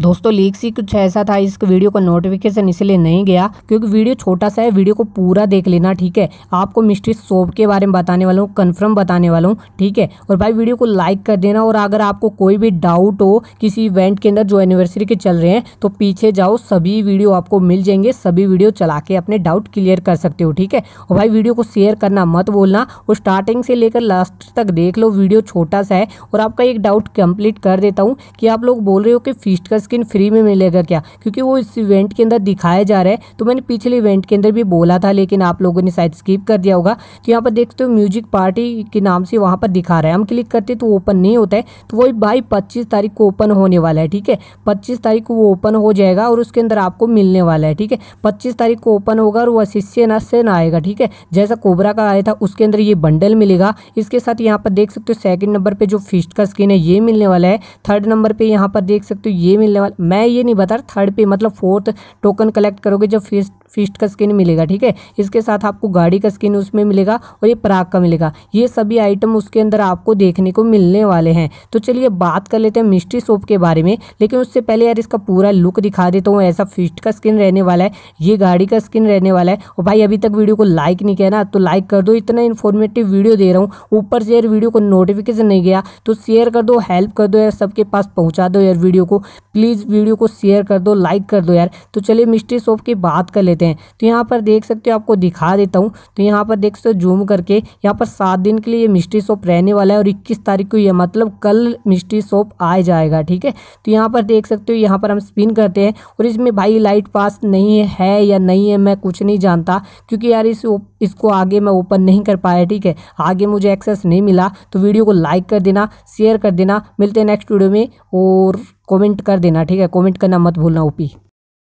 दोस्तों लीक सी कुछ ऐसा था इस वीडियो का नोटिफिकेशन इसलिए नहीं गया क्योंकि वीडियो छोटा सा है वीडियो को पूरा देख लेना ठीक है आपको मिस्ट्री सोप के बारे में बताने वाला हूँ कन्फर्म बताने वाला हूँ ठीक है और भाई वीडियो को लाइक कर देना और अगर आपको कोई भी डाउट हो किसी इवेंट के अंदर जो एनिवर्सरी के चल रहे हैं तो पीछे जाओ सभी वीडियो आपको मिल जाएंगे सभी वीडियो चला के अपने डाउट क्लियर कर सकते हो ठीक है और भाई वीडियो को शेयर करना मत बोलना और स्टार्टिंग से लेकर लास्ट तक देख लो वीडियो छोटा सा है और आपका एक डाउट कंप्लीट कर देता हूँ कि आप लोग बोल रहे हो कि फीस्ट स्किन फ्री में मिलेगा क्या क्योंकि वो इस इवेंट के अंदर दिखाया जा रहा है तो मैंने पिछले इवेंट के अंदर भी बोला था लेकिन आप लोगों ने शायद स्किप कर दिया होगा तो यहाँ पर देखते हो म्यूजिक पार्टी के नाम से वहाँ पर दिखा रहा है हम क्लिक करते तो ओपन नहीं होता है तो वही भाई पच्चीस तारीख को ओपन होने वाला है ठीक है पच्चीस तारीख को वो ओपन हो जाएगा और उसके अंदर आपको मिलने वाला है ठीक है पच्चीस तारीख को ओपन होगा और वह शिष्य न से आएगा ठीक है जैसा कोबरा का आया था उसके अंदर ये बंडल मिलेगा इसके साथ यहाँ पर देख सकते हो सेकंड नंबर पे जो फिस्ट का स्किन है ये मिलने वाला है थर्ड नंबर पे यहाँ पर देख सकते हो ये मिल लेवल मैं ये नहीं बता रहा थर्ड पे मतलब फोर्थ टोकन कलेक्ट करोगे जब फिफ्थ फिस्ट का स्किन मिलेगा ठीक है इसके साथ आपको गाड़ी का स्किन उसमें मिलेगा और ये पराग का मिलेगा ये सभी आइटम उसके अंदर आपको देखने को मिलने वाले हैं तो चलिए बात कर लेते हैं मिस्ट्री सोप के बारे में लेकिन उससे पहले यार इसका पूरा लुक दिखा देता हूँ ऐसा फिस्ट का स्किन रहने वाला है ये गाड़ी का स्किन रहने वाला है और भाई अभी तक वीडियो को लाइक नहीं किया ना तो लाइक कर दो इतना इन्फॉर्मेटिव वीडियो दे रहा हूँ ऊपर से यार वीडियो को नोटिफिकेशन नहीं गया तो शेयर कर दो हेल्प कर दो यार सबके पास पहुँचा दो यार वीडियो को प्लीज़ वीडियो को शेयर कर दो लाइक कर दो यार तो चलिए मिस्ट्री सोप की बात कर लेते हैं लेते हैं तो यहाँ पर देख सकते हो आपको दिखा देता हूँ तो यहाँ पर देख सकते हो जूम करके यहाँ पर सात दिन के लिए ये मिस्ट्री शॉप रहने वाला है और इक्कीस तारीख को ये मतलब कल मिस्ट्री शॉप आ जाएगा ठीक है तो यहाँ पर देख सकते हो यहाँ पर हम स्पिन करते हैं और इसमें भाई लाइट पास नहीं है या नहीं है मैं कुछ नहीं जानता क्योंकि यार इस इसको आगे मैं ओपन नहीं कर पाया ठीक है आगे मुझे एक्सेस नहीं मिला तो वीडियो को लाइक कर देना शेयर कर देना मिलते हैं नेक्स्ट वीडियो में और कमेंट कर देना ठीक है कमेंट करना मत भूलना ओपी